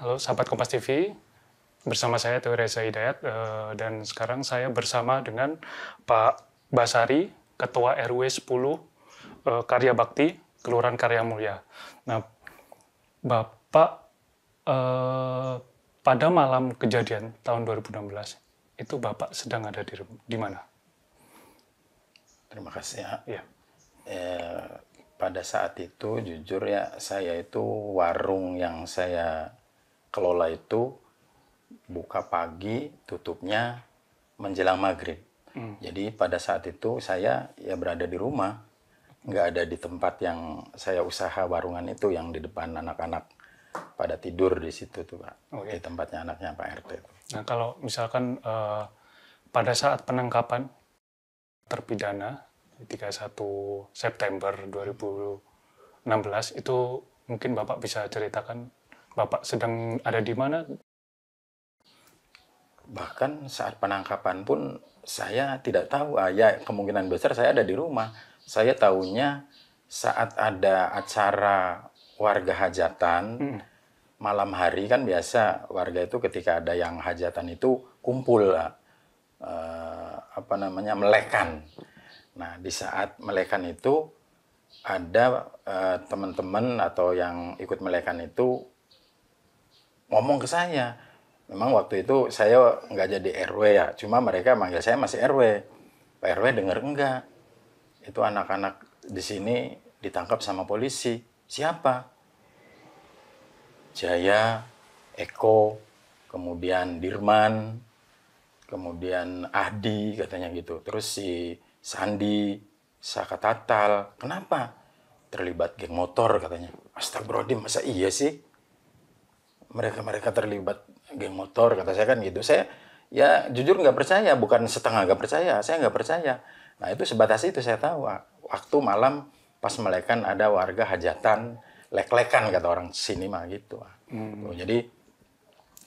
Halo sahabat Kompas TV, bersama saya Teo Reza Hidayat eh, dan sekarang saya bersama dengan Pak Basari, Ketua RW 10 eh, Karya Bakti, Kelurahan Karya Mulia. Nah, Bapak eh, pada malam kejadian tahun 2016 itu Bapak sedang ada di, di mana? Terima kasih ya. ya. Eh, pada saat itu jujur ya saya itu warung yang saya kelola itu buka pagi, tutupnya menjelang maghrib. Hmm. Jadi pada saat itu saya ya berada di rumah, nggak ada di tempat yang saya usaha warungan itu yang di depan anak-anak pada tidur di situ tuh pak, okay. di tempatnya anaknya Pak RT. Itu. Nah kalau misalkan uh, pada saat penangkapan terpidana 31 September 2016 itu mungkin Bapak bisa ceritakan Bapak sedang ada di mana? Bahkan saat penangkapan pun saya tidak tahu. Ah, ya, kemungkinan besar saya ada di rumah. Saya tahunya saat ada acara warga hajatan, hmm. malam hari kan biasa warga itu ketika ada yang hajatan itu kumpul, ah, eh, apa namanya, melekan. Nah, di saat melekan itu ada eh, teman-teman atau yang ikut melekan itu ngomong ke saya. Memang waktu itu saya nggak jadi RW ya, cuma mereka manggil saya masih RW. Pak RW denger enggak? Itu anak-anak di sini ditangkap sama polisi. Siapa? Jaya, Eko, kemudian Dirman, kemudian Adi katanya gitu. Terus si Sandi, Saka Tatal, kenapa? Terlibat geng motor katanya. Astagfirullahaladzim, masa iya sih? mereka-mereka terlibat geng motor kata saya kan gitu saya ya jujur nggak percaya bukan setengah nggak percaya saya nggak percaya nah itu sebatas itu saya tahu waktu malam pas melekan ada warga hajatan lek-lekan kata orang sini mah gitu hmm. jadi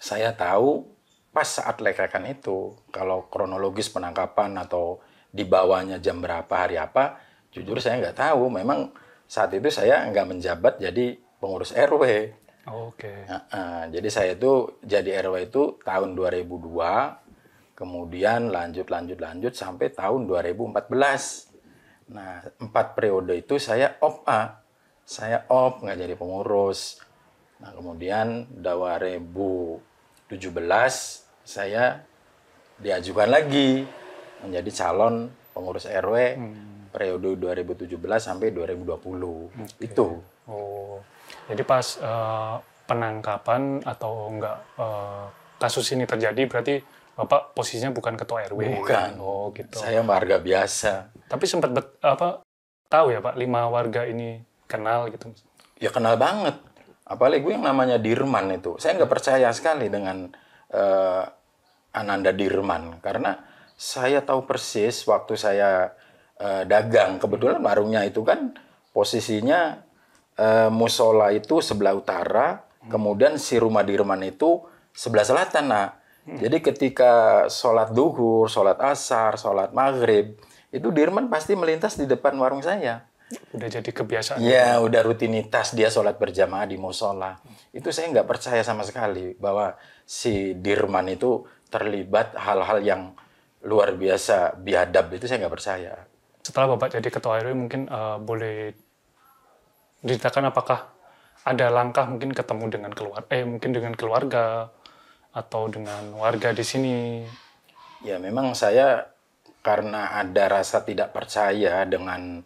saya tahu pas saat lek-lekan itu kalau kronologis penangkapan atau dibawanya jam berapa hari apa jujur saya nggak tahu memang saat itu saya nggak menjabat jadi pengurus RW Oke. Okay. Nah, uh, jadi saya itu jadi RW itu tahun 2002, kemudian lanjut lanjut lanjut sampai tahun 2014. Nah, empat periode itu saya op A, saya op nggak jadi pengurus. Nah, kemudian 2017 saya diajukan lagi menjadi calon pengurus RW hmm. periode 2017 sampai 2020. Okay. Itu. Oh. Jadi pas uh, penangkapan atau enggak uh, kasus ini terjadi berarti Bapak posisinya bukan ketua RW. Bukan. Oh, gitu. Saya warga biasa. Tapi sempat bet, apa tahu ya Pak lima warga ini kenal gitu. Ya kenal banget. Apalagi gue yang namanya Dirman itu. Saya nggak percaya sekali dengan uh, Ananda Dirman karena saya tahu persis waktu saya uh, dagang kebetulan warungnya itu kan posisinya Eh, musola itu sebelah utara, hmm. kemudian si rumah dirman itu sebelah selatan, Nah, Hmm. Jadi ketika sholat duhur, sholat asar, sholat maghrib, itu Dirman pasti melintas di depan warung saya. Udah jadi kebiasaan. Ya, ya. udah rutinitas dia sholat berjamaah di musola. Hmm. Itu saya nggak percaya sama sekali bahwa si Dirman itu terlibat hal-hal yang luar biasa biadab itu saya nggak percaya. Setelah Bapak jadi ketua RW mungkin uh, boleh diceritakan apakah ada langkah mungkin ketemu dengan keluar eh mungkin dengan keluarga atau dengan warga di sini ya memang saya karena ada rasa tidak percaya dengan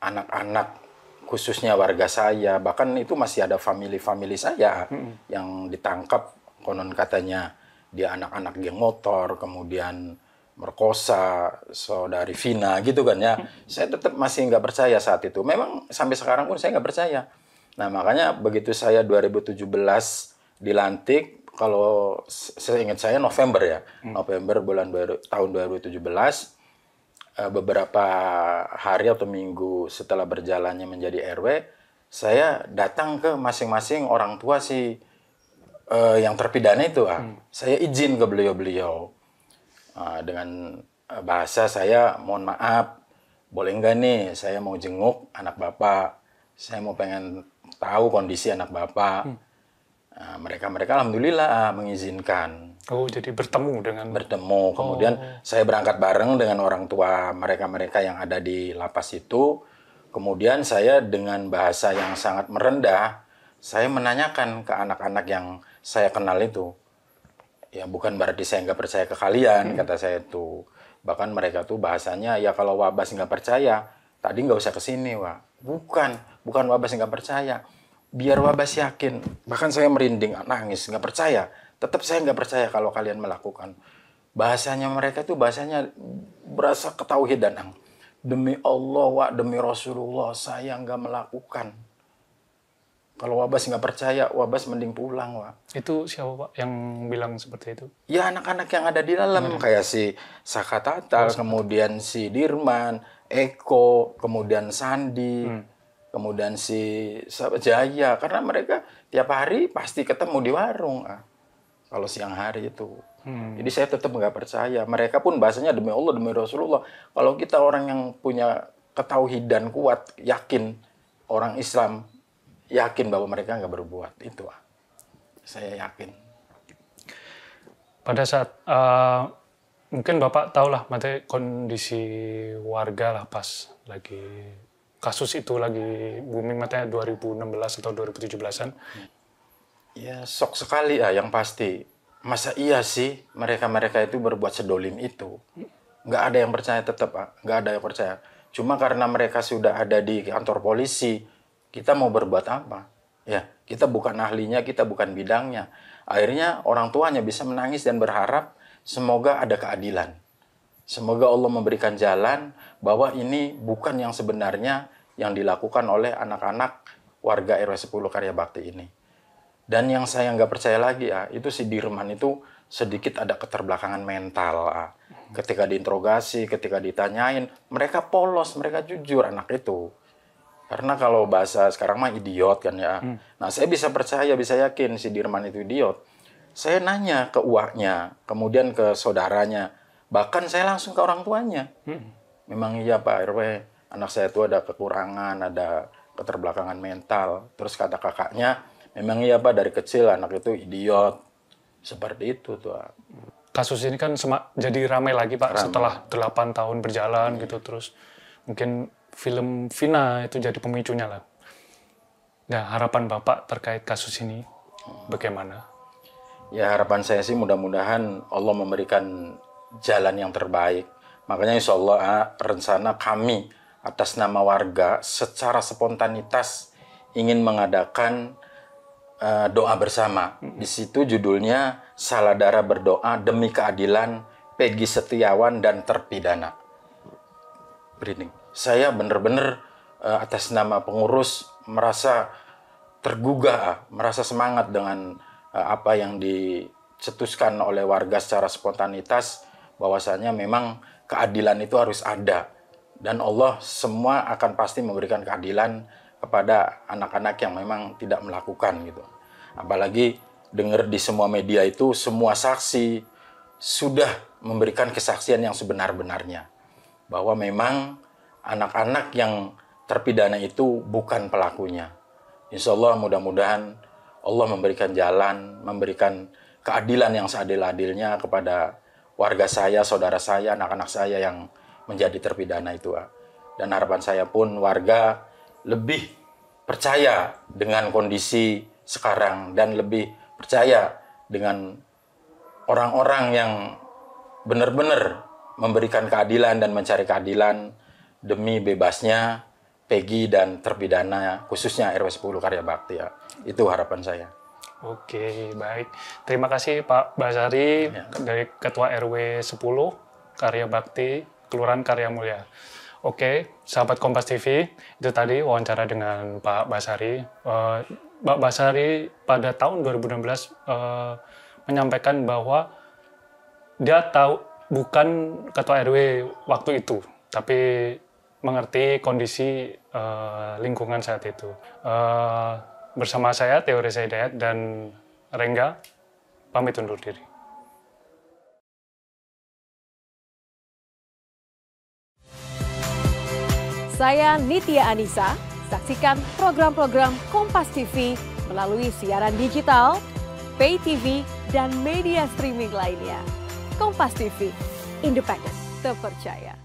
anak-anak khususnya warga saya bahkan itu masih ada family-family saya -hmm. yang ditangkap konon katanya dia anak-anak geng motor kemudian merkosa saudari Vina gitu kan ya hmm. saya tetap masih nggak percaya saat itu memang sampai sekarang pun saya nggak percaya nah makanya begitu saya 2017 dilantik kalau seingat saya November ya hmm. November bulan baru tahun 2017 eh, beberapa hari atau minggu setelah berjalannya menjadi RW saya datang ke masing-masing orang tua si eh, yang terpidana itu ah. Hmm. Saya izin ke beliau-beliau. Ah, dengan eh, bahasa saya mohon maaf boleh enggak nih saya mau jenguk anak bapak saya mau pengen tahu kondisi anak bapak hmm. Ah, mereka mereka alhamdulillah ah, mengizinkan oh jadi bertemu dengan bertemu kemudian oh. saya berangkat bareng dengan orang tua mereka mereka yang ada di lapas itu kemudian saya dengan bahasa yang sangat merendah saya menanyakan ke anak-anak yang saya kenal itu ya bukan berarti saya nggak percaya ke kalian hmm. kata saya itu. bahkan mereka tuh bahasanya ya kalau wabas nggak percaya tadi nggak usah kesini wa bukan bukan wabas nggak percaya biar wabas yakin bahkan saya merinding nangis nggak percaya tetap saya nggak percaya kalau kalian melakukan bahasanya mereka tuh bahasanya berasa ketahui danang. demi Allah wa demi Rasulullah saya nggak melakukan kalau Wabas nggak percaya, Wabas mending pulang, Wak. Itu siapa, Pak, yang bilang seperti itu? Ya, anak-anak yang ada di dalam. Hmm. Kayak si Sakatata, oh, kemudian si Dirman, Eko, kemudian Sandi, hmm. kemudian si Jaya. Karena mereka tiap hari pasti ketemu di warung. Ah. Kalau siang hari itu. Hmm. Jadi saya tetap nggak percaya. Mereka pun bahasanya demi Allah, demi Rasulullah. Kalau kita orang yang punya ketauhidan kuat, yakin orang Islam yakin bahwa mereka nggak berbuat itu saya yakin pada saat uh, mungkin bapak tahu lah, kondisi warga lah pas lagi kasus itu lagi booming matanya 2016 atau 2017an ya sok sekali ya yang pasti masa iya sih mereka-mereka itu berbuat sedolim itu nggak ada yang percaya tetap ah, nggak ada yang percaya cuma karena mereka sudah ada di kantor polisi kita mau berbuat apa? Ya, kita bukan ahlinya, kita bukan bidangnya. Akhirnya orang tuanya bisa menangis dan berharap semoga ada keadilan. Semoga Allah memberikan jalan bahwa ini bukan yang sebenarnya yang dilakukan oleh anak-anak warga RW 10 Karya Bakti ini. Dan yang saya nggak percaya lagi ya, itu si Dirman itu sedikit ada keterbelakangan mental. Ya. Ketika diinterogasi, ketika ditanyain, mereka polos, mereka jujur anak itu. Karena kalau bahasa sekarang mah idiot kan ya. Hmm. Nah, saya bisa percaya, bisa yakin si Dirman itu idiot. Saya nanya ke uaknya, kemudian ke saudaranya, bahkan saya langsung ke orang tuanya. Hmm. Memang iya Pak RW, anak saya itu ada kekurangan, ada keterbelakangan mental. Terus kata kakaknya, memang iya Pak dari kecil anak itu idiot. Seperti itu tuh. Kasus ini kan jadi ramai lagi Pak ramai. setelah 8 tahun berjalan hmm. gitu terus mungkin film Vina itu jadi pemicunya lah. Nah, harapan Bapak terkait kasus ini bagaimana? Ya, harapan saya sih mudah-mudahan Allah memberikan jalan yang terbaik. Makanya insya Allah ah, rencana kami atas nama warga secara spontanitas ingin mengadakan uh, doa bersama. Di situ judulnya Saladara Berdoa Demi Keadilan Peggy Setiawan dan Terpidana. Breeding saya benar-benar uh, eh, atas nama pengurus merasa tergugah, merasa semangat dengan uh, apa yang dicetuskan oleh warga secara spontanitas bahwasanya memang keadilan itu harus ada dan Allah semua akan pasti memberikan keadilan kepada anak-anak yang memang tidak melakukan gitu. Apalagi dengar di semua media itu semua saksi sudah memberikan kesaksian yang sebenar-benarnya bahwa memang anak-anak yang terpidana itu bukan pelakunya. Insya Allah mudah-mudahan Allah memberikan jalan, memberikan keadilan yang seadil-adilnya kepada warga saya, saudara saya, anak-anak saya yang menjadi terpidana itu. Dan harapan saya pun warga lebih percaya dengan kondisi sekarang dan lebih percaya dengan orang-orang yang benar-benar memberikan keadilan dan mencari keadilan demi bebasnya Peggy dan terpidana khususnya RW 10 Karya Bakti ya. Itu harapan saya. Oke, baik. Terima kasih Pak Basari ya. dari Ketua RW 10 Karya Bakti Kelurahan Karya Mulia. Oke, sahabat Kompas TV, itu tadi wawancara dengan Pak Basari. Eh, Pak Basari pada tahun 2016 eh, menyampaikan bahwa dia tahu bukan ketua RW waktu itu, tapi mengerti kondisi uh, lingkungan saat itu. Uh, bersama saya Teori Zaidayat dan Rengga, pamit undur diri. Saya Nitya Anissa, saksikan program-program Kompas TV melalui siaran digital, pay TV, dan media streaming lainnya. Kompas TV, independen, terpercaya.